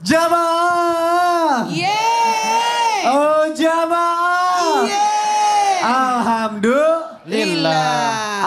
Jamaah. Yeay. Oh jamaah. Yeay. Alhamdulillah.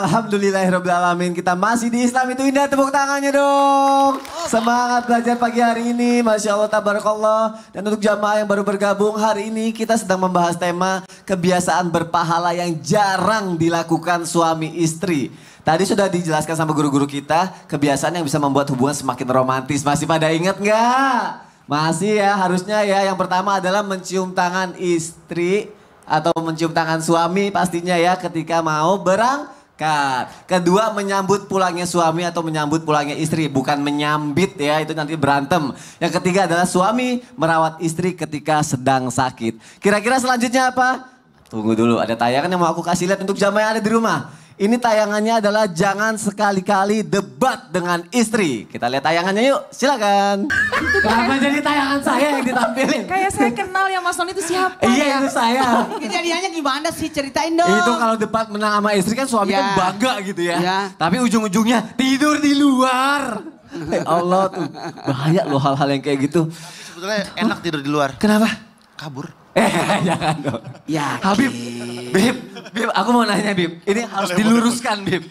Alhamdulillahirrahmanirrahim. Kita masih di Islam itu indah. Tepuk tangannya dong. Oh, oh. Semangat belajar pagi hari ini. Masya Allah, tabarakallah. Dan untuk jamaah yang baru bergabung, hari ini kita sedang membahas tema kebiasaan berpahala yang jarang dilakukan suami istri. Tadi sudah dijelaskan sama guru-guru kita kebiasaan yang bisa membuat hubungan semakin romantis. Masih pada ingat nggak? Masih ya, harusnya ya. Yang pertama adalah mencium tangan istri atau mencium tangan suami pastinya ya ketika mau berangkat. Kedua, menyambut pulangnya suami atau menyambut pulangnya istri, bukan menyambit ya, itu nanti berantem. Yang ketiga adalah suami merawat istri ketika sedang sakit. Kira-kira selanjutnya apa? Tunggu dulu, ada tayangan yang mau aku kasih lihat untuk jamaah yang ada di rumah. Ini tayangannya adalah jangan sekali-kali debat dengan istri. Kita lihat tayangannya yuk, silakan. Kenapa jadi tayangan saya yang ditampilin? Kayak saya kenal ya Mas Noni itu siapa Iya ya? itu saya. Kejadiannya gimana sih? Ceritain dong. Itu kalau debat menang sama istri kan suami kan iya. bangga gitu ya. Iya. Tapi ujung-ujungnya tidur di luar. Ya Allah tuh bahaya loh hal-hal yang kayak gitu. Sebetulnya enak tidur di luar. Kenapa? Kabur. Eh, jangan dong. Ya. Habib, Bib, Bib, aku mau nanya Bib. Ini harus diluruskan Bib.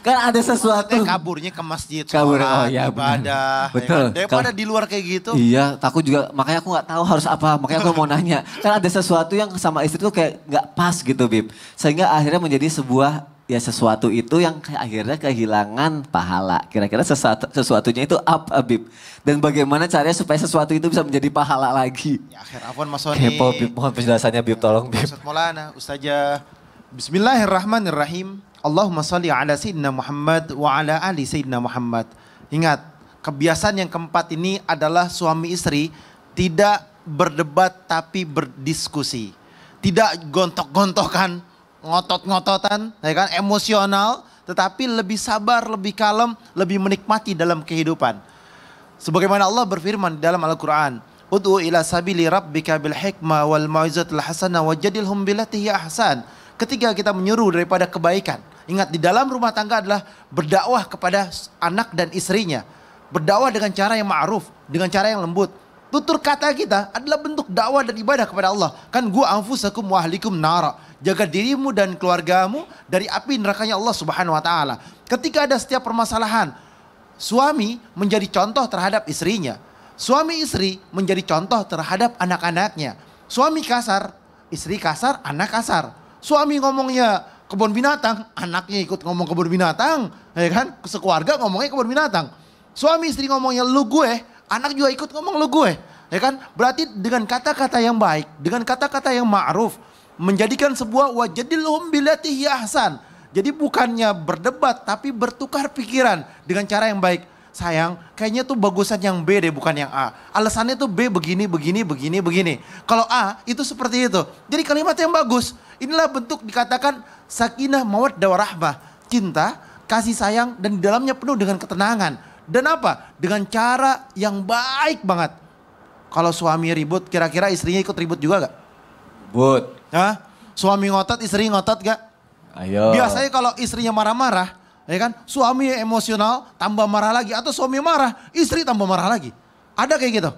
Kan ada sesuatu. Dia kaburnya ke masjid. Kabur, oh iya. Ibadah. Betul. Ya kan? Daripada di luar kayak gitu. Iya, takut juga. Makanya aku gak tahu harus apa. Makanya aku mau nanya. Kan ada sesuatu yang sama istri tuh kayak gak pas gitu Bib. Sehingga akhirnya menjadi sebuah ya sesuatu itu yang akhirnya kehilangan pahala. Kira-kira sesuatu, sesuatunya itu apa Bib? Dan bagaimana caranya supaya sesuatu itu bisa menjadi pahala lagi? Ya akhir afon Mas Soni. Kepo Bib, mohon penjelasannya Bib, tolong Bib. Ustaz Maulana, Ustazah. Bismillahirrahmanirrahim. Allahumma salli ala Sayyidina Muhammad wa ala ali Sayyidina Muhammad. Ingat, kebiasaan yang keempat ini adalah suami istri tidak berdebat tapi berdiskusi. Tidak gontok-gontokan, ngotot-ngototan, ya kan, emosional, tetapi lebih sabar, lebih kalem, lebih menikmati dalam kehidupan. Sebagaimana Allah berfirman dalam Al-Qur'an, "Ud'u ila sabili rabbika bil hikmah wal mau'izatil hasanah wajadilhum billati ahsan." Ketika kita menyuruh daripada kebaikan, ingat di dalam rumah tangga adalah berdakwah kepada anak dan istrinya. Berdakwah dengan cara yang ma'ruf, dengan cara yang lembut, tutur kata kita adalah bentuk dakwah dan ibadah kepada Allah. Kan gua anfusakum wa ahlikum nara jaga dirimu dan keluargamu dari api nerakanya Allah Subhanahu wa taala. Ketika ada setiap permasalahan, suami menjadi contoh terhadap istrinya. Suami istri menjadi contoh terhadap anak-anaknya. Suami kasar, istri kasar, anak kasar. Suami ngomongnya kebun binatang, anaknya ikut ngomong kebun binatang, ya kan? Sekeluarga ngomongnya kebun binatang. Suami istri ngomongnya lu gue, anak juga ikut ngomong lu gue. Ya kan? Berarti dengan kata-kata yang baik, dengan kata-kata yang ma'ruf, menjadikan sebuah wajadilhum bilatihi ahsan. Jadi bukannya berdebat tapi bertukar pikiran dengan cara yang baik. Sayang, kayaknya tuh bagusan yang B deh bukan yang A. Alasannya tuh B begini, begini, begini, begini. Kalau A itu seperti itu. Jadi kalimat yang bagus. Inilah bentuk dikatakan sakinah mawaddah warahmah. Cinta, kasih sayang dan di dalamnya penuh dengan ketenangan. Dan apa? Dengan cara yang baik banget. Kalau suami ribut, kira-kira istrinya ikut ribut juga gak? Ribut. Hah? Suami ngotot, istri ngotot gak? Ayo. Biasanya kalau istrinya marah-marah, ya kan? Suami emosional tambah marah lagi atau suami marah, istri tambah marah lagi. Ada kayak gitu?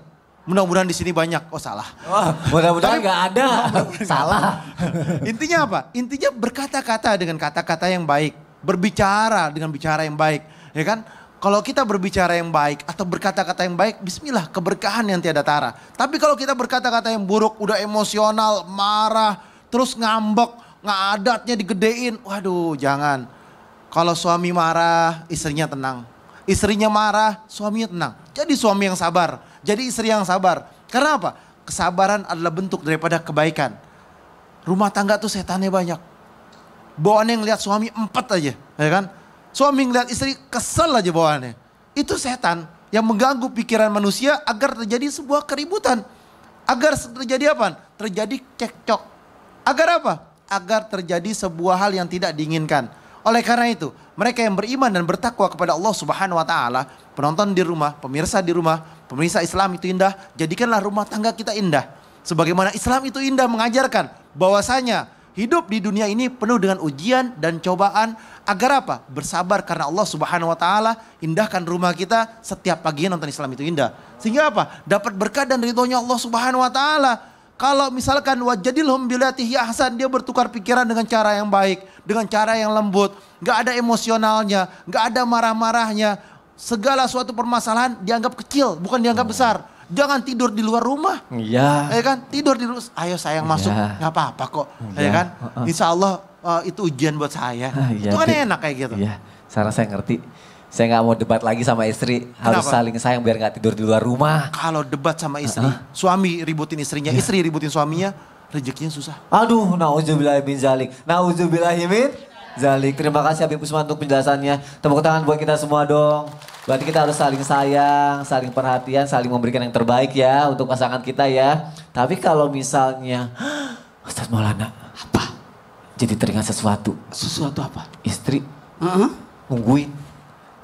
Mudah-mudahan di sini banyak. Oh salah. oh, mudah-mudahan nggak ada. salah. Intinya apa? Intinya berkata-kata dengan kata-kata yang baik, berbicara dengan bicara yang baik, ya kan? Kalau kita berbicara yang baik atau berkata-kata yang baik, bismillah keberkahan yang tiada tara. Tapi kalau kita berkata-kata yang buruk, udah emosional, marah, terus ngambek, ngadatnya digedein, waduh jangan. Kalau suami marah, istrinya tenang. Istrinya marah, suaminya tenang. Jadi suami yang sabar, jadi istri yang sabar. Karena apa? Kesabaran adalah bentuk daripada kebaikan. Rumah tangga tuh setannya banyak. Bawaannya yang lihat suami empat aja, ya kan? Suami ngeliat istri kesel aja bawaannya. Itu setan yang mengganggu pikiran manusia agar terjadi sebuah keributan. Agar terjadi apa? Terjadi cekcok. Agar apa? Agar terjadi sebuah hal yang tidak diinginkan. Oleh karena itu, mereka yang beriman dan bertakwa kepada Allah Subhanahu wa taala, penonton di rumah, pemirsa di rumah, pemirsa Islam itu indah, jadikanlah rumah tangga kita indah. Sebagaimana Islam itu indah mengajarkan bahwasanya hidup di dunia ini penuh dengan ujian dan cobaan agar apa? Bersabar karena Allah Subhanahu wa taala indahkan rumah kita setiap pagi nonton Islam itu indah. Sehingga apa? Dapat berkat dan ridhonya Allah Subhanahu wa taala. Kalau misalkan wajadilhum bilatihi hasan dia bertukar pikiran dengan cara yang baik, dengan cara yang lembut, nggak ada emosionalnya, nggak ada marah-marahnya. Segala suatu permasalahan dianggap kecil, bukan dianggap hmm. besar jangan tidur di luar rumah. Iya. Ya kan? Tidur di luar. Ayo sayang ya. masuk, iya. nggak apa-apa kok. Ya, ya kan? Insya Allah uh, itu ujian buat saya. Ya, itu kan di, enak kayak gitu. Iya. Sekarang saya ngerti. Saya nggak mau debat lagi sama istri. Kenapa? Harus saling sayang biar nggak tidur di luar rumah. Kalau debat sama istri, uh-uh. suami ributin istrinya, ya. istri ributin suaminya, rezekinya susah. Aduh, nauzubillah min zalik. Nauzubillah min Zalik. Terima kasih Habib Usman untuk penjelasannya. Tepuk tangan buat kita semua dong. Berarti kita harus saling sayang, saling perhatian, saling memberikan yang terbaik ya untuk pasangan kita ya. Tapi kalau misalnya, Ustaz Maulana, apa? Jadi teringat sesuatu. Sesuatu apa? Istri uh -huh. nungguin.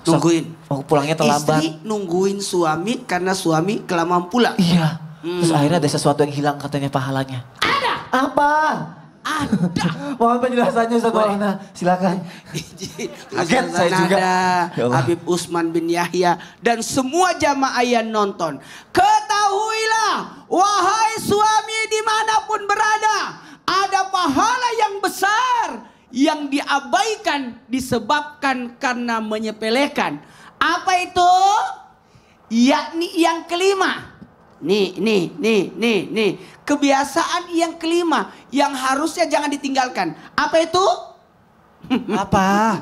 Terus nungguin. Oh pulangnya terlambat. Istri nungguin suami karena suami kelamaan pulang. Iya. Hmm. Terus akhirnya ada sesuatu yang hilang katanya pahalanya. Ada. Apa? ada. Mohon penjelasannya Ustaz Maulana, silakan. Kaget saya juga. Ada ya Habib Usman bin Yahya dan semua jamaah yang nonton. Ketahuilah, wahai suami dimanapun berada, ada pahala yang besar yang diabaikan disebabkan karena menyepelekan. Apa itu? Yakni yang kelima. Nih, nih, nih, nih, nih kebiasaan yang kelima yang harusnya jangan ditinggalkan. Apa itu? Apa?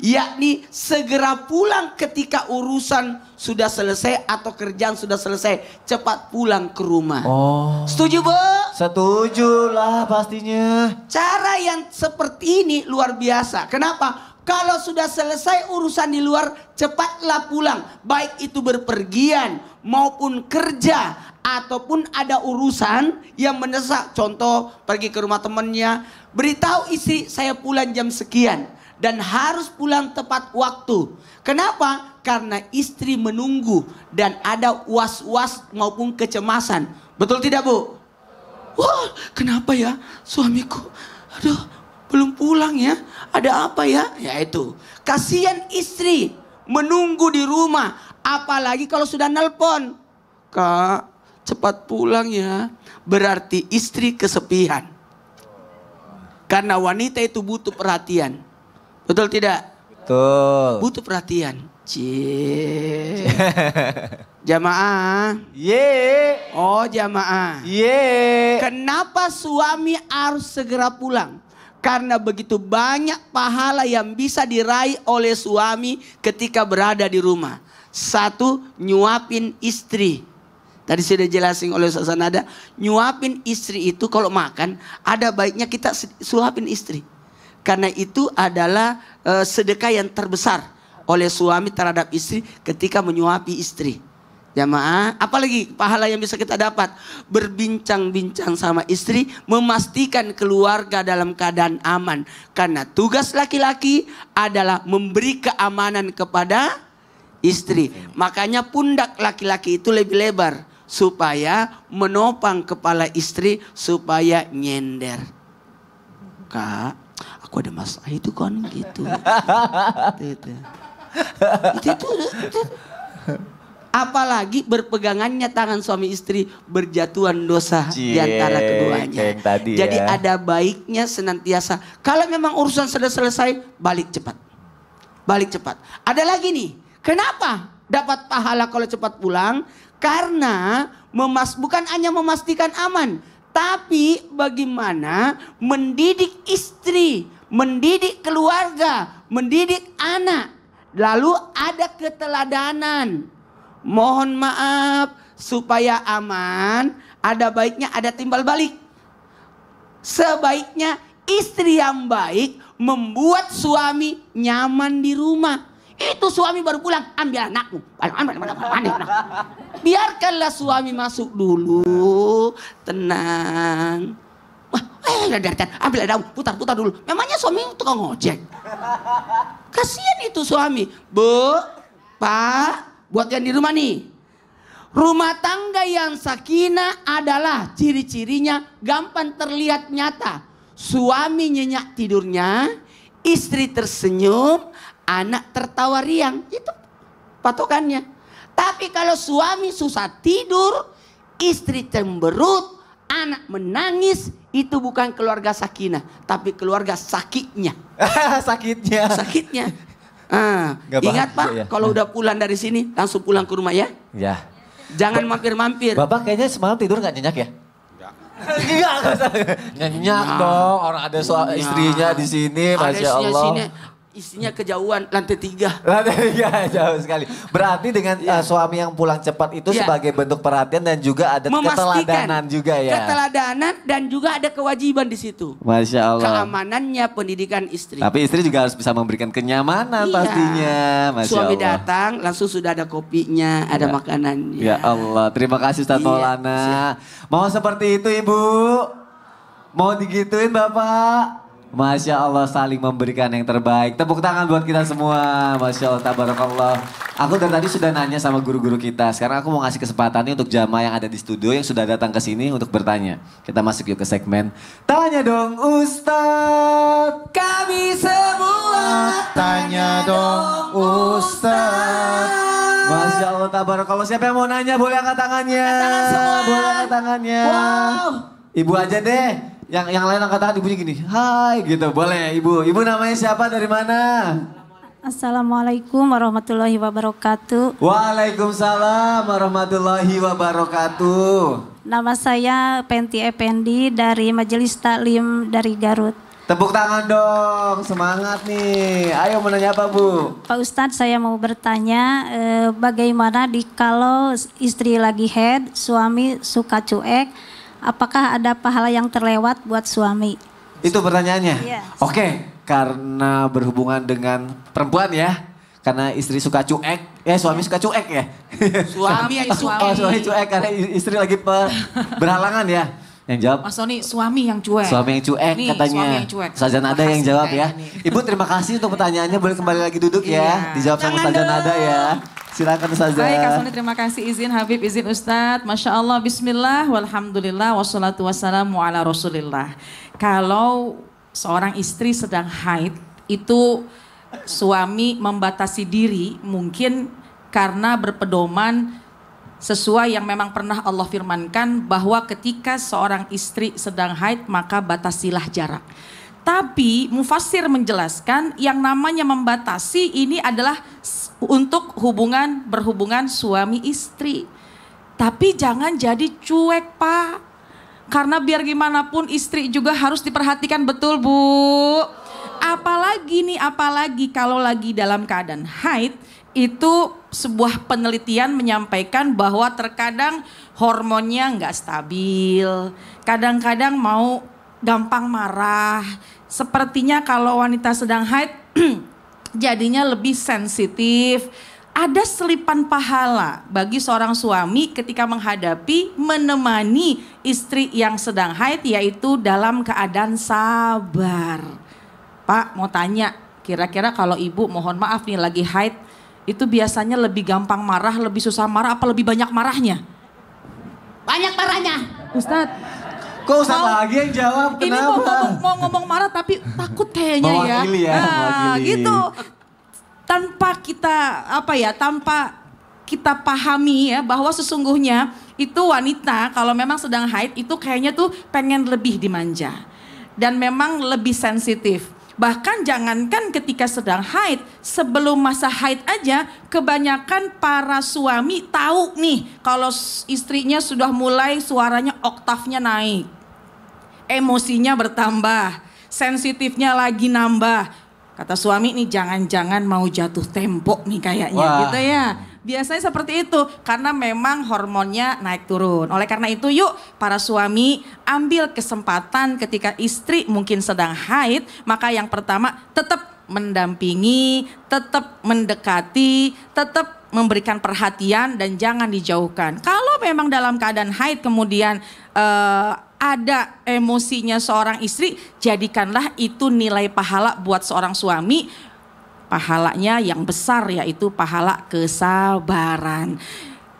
Yakni segera pulang ketika urusan sudah selesai atau kerjaan sudah selesai, cepat pulang ke rumah. Oh. Setuju, Bu? Setuju lah pastinya. Cara yang seperti ini luar biasa. Kenapa? Kalau sudah selesai urusan di luar, cepatlah pulang. Baik itu berpergian maupun kerja ataupun ada urusan yang mendesak. Contoh pergi ke rumah temannya, beritahu istri saya pulang jam sekian dan harus pulang tepat waktu. Kenapa? Karena istri menunggu dan ada was-was maupun kecemasan. Betul tidak, Bu? Wah, kenapa ya suamiku? Aduh, belum pulang ya. Ada apa ya? Ya itu. Kasihan istri menunggu di rumah, apalagi kalau sudah nelpon. Kak, cepat pulang ya. Berarti istri kesepian. Karena wanita itu butuh perhatian. Betul tidak? Betul. Butuh perhatian. Cie. jamaah. Ye. Oh jamaah. Ye. Kenapa suami harus segera pulang? Karena begitu banyak pahala yang bisa diraih oleh suami ketika berada di rumah. Satu, nyuapin istri. Tadi sudah jelasin oleh Ustaz ada nyuapin istri itu kalau makan, ada baiknya kita suapin istri. Karena itu adalah e, sedekah yang terbesar oleh suami terhadap istri ketika menyuapi istri. Jamaah, apalagi pahala yang bisa kita dapat berbincang-bincang sama istri, memastikan keluarga dalam keadaan aman. Karena tugas laki-laki adalah memberi keamanan kepada istri. Makanya pundak laki-laki itu lebih lebar supaya menopang kepala istri supaya nyender. Kak, aku ada masalah itu kan gitu. itu, itu. itu, itu, itu. Apalagi berpegangannya tangan suami istri berjatuhan dosa Cie, di antara keduanya. Tadi Jadi ya. ada baiknya senantiasa. Kalau memang urusan sudah selesai, balik cepat. Balik cepat. Ada lagi nih, kenapa dapat pahala kalau cepat pulang? Karena memas bukan hanya memastikan aman, tapi bagaimana mendidik istri, mendidik keluarga, mendidik anak. Lalu ada keteladanan. Mohon maaf supaya aman, ada baiknya ada timbal balik. Sebaiknya istri yang baik membuat suami nyaman di rumah. Itu suami baru pulang, ambil anakmu. Biarkanlah suami masuk dulu, tenang. Wah, eh, darkan, ambil daun, putar-putar dulu. Memangnya suami tukang ngojek. Kasihan itu suami. Bu, Pak, buat yang di rumah nih. Rumah tangga yang sakinah adalah ciri-cirinya gampang terlihat nyata. Suami nyenyak tidurnya, istri tersenyum, anak tertawa riang. Itu patokannya. Tapi kalau suami susah tidur, istri cemberut, anak menangis, itu bukan keluarga sakinah, tapi keluarga sakitnya. sakitnya. Sakitnya. Ah, ingat Pak, ya. kalau udah pulang dari sini langsung pulang ke rumah ya. Ya. Jangan mampir-mampir. Bapak kayaknya semalam tidur nggak nyenyak ya? Iya, nyenyak nah, dong. Orang ada soal istrinya di sini, masya Allah. Sini, Isinya kejauhan lantai tiga. Lantai tiga jauh sekali. Berarti dengan yeah. Iya. uh, suami yang pulang cepat itu yeah. sebagai bentuk perhatian dan juga ada Memastikan keteladanan juga ya. Keteladanan dan juga ada kewajiban di situ. Masya Allah. Keamanannya pendidikan istri. Tapi istri juga harus bisa memberikan kenyamanan yeah. pastinya. Masya suami Allah. datang langsung sudah ada kopinya, ada ya. makanannya. Ya Allah, terima kasih Ustaz yeah. Mau seperti itu Ibu? Mau digituin Bapak? Masya Allah saling memberikan yang terbaik. Tepuk tangan buat kita semua. Masya Allah, tabarakallah. Aku dari tadi sudah nanya sama guru-guru kita. Sekarang aku mau ngasih kesempatan nih untuk jamaah yang ada di studio yang sudah datang ke sini untuk bertanya. Kita masuk yuk ke segmen. Tanya dong Ustadz. Kami semua. Tanya dong Ustadz. Masya Allah, tabarakallah. Siapa yang mau nanya boleh angkat tangannya. Boleh angkat tangannya. Wow. Ibu aja deh. Yang yang lain angkat tangan ibunya gini, hai gitu boleh ibu. Ibu namanya siapa dari mana? Assalamualaikum warahmatullahi wabarakatuh. Waalaikumsalam warahmatullahi wabarakatuh. Nama saya Penti Ependi dari Majelis Taklim dari Garut. Tepuk tangan dong, semangat nih. Ayo mau apa Bu? Pak Ustadz saya mau bertanya eh, bagaimana di kalau istri lagi head, suami suka cuek, apakah ada pahala yang terlewat buat suami? Itu pertanyaannya. Yeah. Oke, okay. karena berhubungan dengan perempuan ya. Karena istri suka cuek, eh suami iya. suka cuek ya. Suami yang oh, suami. Oh, suami cuek karena istri lagi berhalangan ya. Yang jawab. Mas Sony, suami yang cuek. Suami yang cuek nih, katanya. Suami yang cuek. yang jawab ya. Ini. Ibu terima kasih untuk pertanyaannya, boleh kembali lagi duduk ya. Iya. Dijawab sama Saja Nada ya. Silakan saja. Baik, Kak Soni, terima kasih izin Habib, izin Ustadz. Masya Allah, Bismillah, Walhamdulillah, wassalatu wassalamu ala Rasulillah. Kalau seorang istri sedang haid, itu suami membatasi diri mungkin karena berpedoman sesuai yang memang pernah Allah firmankan bahwa ketika seorang istri sedang haid maka batasilah jarak. Tapi mufasir menjelaskan yang namanya membatasi ini adalah untuk hubungan berhubungan suami istri. Tapi jangan jadi cuek pak. Karena biar gimana pun istri juga harus diperhatikan betul bu. Apalagi nih apalagi kalau lagi dalam keadaan haid itu sebuah penelitian menyampaikan bahwa terkadang hormonnya nggak stabil, kadang-kadang mau gampang marah. Sepertinya kalau wanita sedang haid jadinya lebih sensitif. Ada selipan pahala bagi seorang suami ketika menghadapi menemani istri yang sedang haid yaitu dalam keadaan sabar. Pak mau tanya, kira-kira kalau ibu mohon maaf nih lagi haid itu biasanya lebih gampang marah, lebih susah marah apa lebih banyak marahnya? Banyak marahnya. Ustadz, Kok Ustaz mau, lagi yang jawab? Kenapa? Ini mau ngomong, mau ngomong marah tapi takut kayaknya ya. ya. Nah, gitu. Tanpa kita apa ya, tanpa kita pahami ya bahwa sesungguhnya itu wanita kalau memang sedang haid itu kayaknya tuh pengen lebih dimanja dan memang lebih sensitif. Bahkan jangankan ketika sedang haid, sebelum masa haid aja kebanyakan para suami tahu nih kalau istrinya sudah mulai suaranya oktavnya naik. Emosinya bertambah, sensitifnya lagi nambah. Kata suami nih jangan-jangan mau jatuh tembok nih kayaknya Wah. gitu ya. Biasanya seperti itu karena memang hormonnya naik turun. Oleh karena itu yuk para suami ambil kesempatan ketika istri mungkin sedang haid, maka yang pertama tetap mendampingi, tetap mendekati, tetap memberikan perhatian dan jangan dijauhkan. Kalau memang dalam keadaan haid kemudian uh, ada emosinya seorang istri, jadikanlah itu nilai pahala buat seorang suami pahalanya yang besar yaitu pahala kesabaran.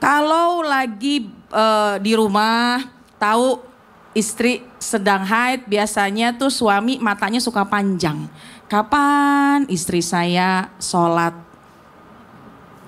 Kalau lagi e, di rumah tahu istri sedang haid biasanya tuh suami matanya suka panjang. Kapan istri saya sholat?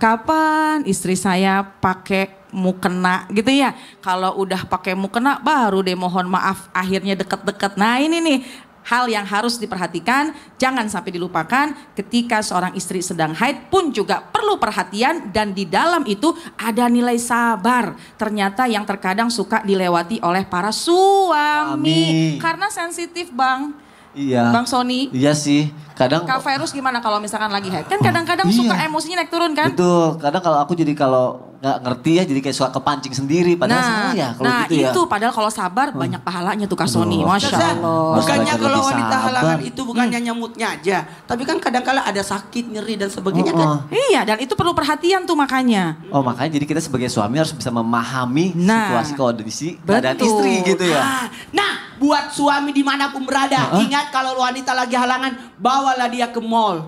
Kapan istri saya pakai mukena gitu ya. Kalau udah pakai mukena baru deh mohon maaf akhirnya deket-deket. Nah ini nih hal yang harus diperhatikan, jangan sampai dilupakan ketika seorang istri sedang haid pun juga perlu perhatian dan di dalam itu ada nilai sabar. Ternyata yang terkadang suka dilewati oleh para suami Amin. karena sensitif, Bang. Iya. Bang Sony. Iya sih kadang Kak Virus gimana kalau misalkan lagi head Kan kadang-kadang iya. suka emosinya naik turun kan? Betul. Kadang kalau aku jadi kalau nggak ngerti ya jadi kayak suka kepancing sendiri padahal nah, sama ya kalau nah, gitu ya. itu padahal kalau sabar hmm. banyak pahalanya tuh Kak Sony. Masya Allah. Bukannya kalau wanita halangan itu bukannya hmm. nyamutnya aja, tapi kan kadang kala ada sakit, nyeri dan sebagainya kan? oh, kan. Iya, dan itu perlu perhatian tuh makanya. Oh, makanya jadi kita sebagai suami harus bisa memahami nah, situasi kondisi badan istri gitu ya. Nah, nah buat suami dimanapun berada, -huh. ingat kalau wanita lagi halangan bawa bawalah dia ke mall.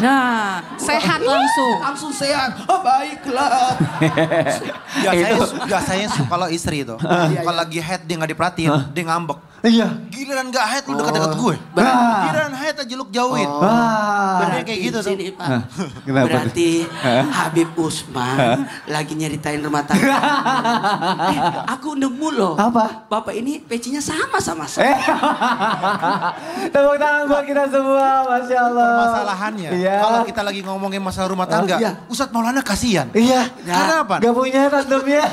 Nah, sehat langsung. Langsung sehat. Oh baiklah. biasanya, biasanya ya, kalau istri itu, ah. kalau lagi head dia nggak diperhatiin, ah. dia ngambek. Iya. Giliran gak haid lu dekat-dekat oh. gue. Giliran haid aja lu jauhin. Oh. Berarti kayak gitu tuh. Sini, Pak. Berarti Habib Usman lagi nyeritain rumah tangga. Eh, aku nemu loh. Apa? Bapak ini pecinya sama sama saya. Eh. Tepuk tangan buat kita semua, Masya Allah. Permasalahannya, iya. kalau kita lagi ngomongin masalah rumah oh, tangga, Ustad iya. Ustadz Maulana kasihan. Iya. Karena nah, apa? Gak punya tandemnya.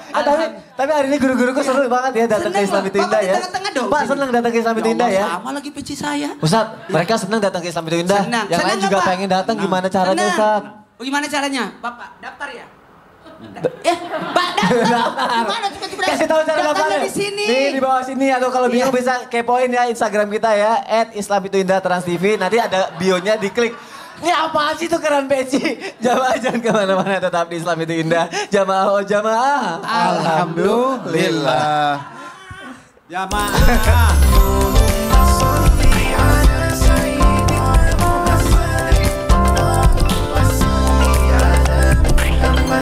Ah, tapi, tapi hari ini guru-guruku seru banget ya datang ke Islam ya tengah dong. Pak senang datang ke Islam itu ya Indah ya. Sama lagi peci saya. Ustaz, mereka senang datang ke Islam itu Indah. Senang. Yang senang lain juga apa? pengen datang senang. gimana caranya senang. Ustaz? Oh, gimana caranya? Bapak daftar ya? Eh, Pak daftar. Gimana Kasih tahu cara daftarnya. di sini. Nih, di bawah sini atau kalau iya. bingung bisa kepoin ya Instagram kita ya Islam indah Trans TV. Nanti ada bio-nya klik. Ini apa sih tuh keren peci? Jamaah jangan kemana-mana tetap di Islam itu indah. Jamaah oh jamaah. Alhamdulillah. Alhamdulillah. Llama.